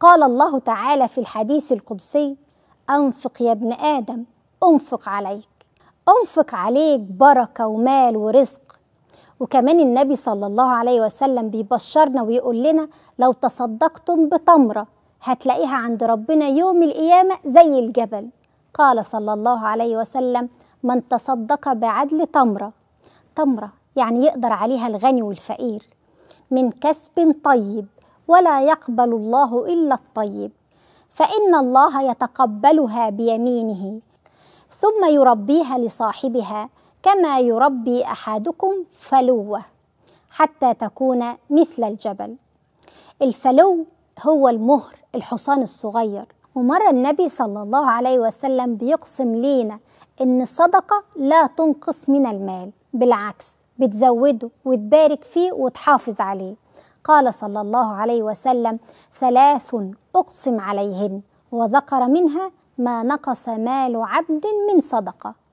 قال الله تعالى في الحديث القدسي أنفق يا ابن آدم أنفق عليك أنفق عليك بركة ومال ورزق وكمان النبي صلى الله عليه وسلم بيبشرنا ويقول لنا لو تصدقتم بتمرة هتلاقيها عند ربنا يوم القيامة زي الجبل قال صلى الله عليه وسلم من تصدق بعدل تمرة تمرة يعني يقدر عليها الغني والفقير من كسب طيب ولا يقبل الله الا الطيب فان الله يتقبلها بيمينه ثم يربيها لصاحبها كما يربي احدكم فلوه حتى تكون مثل الجبل الفلو هو المهر الحصان الصغير ومرة النبي صلى الله عليه وسلم بيقسم لينا إن الصدقة لا تنقص من المال بالعكس بتزوده وتبارك فيه وتحافظ عليه قال صلى الله عليه وسلم ثلاث اقسم عليهن وذكر منها ما نقص مال عبد من صدقه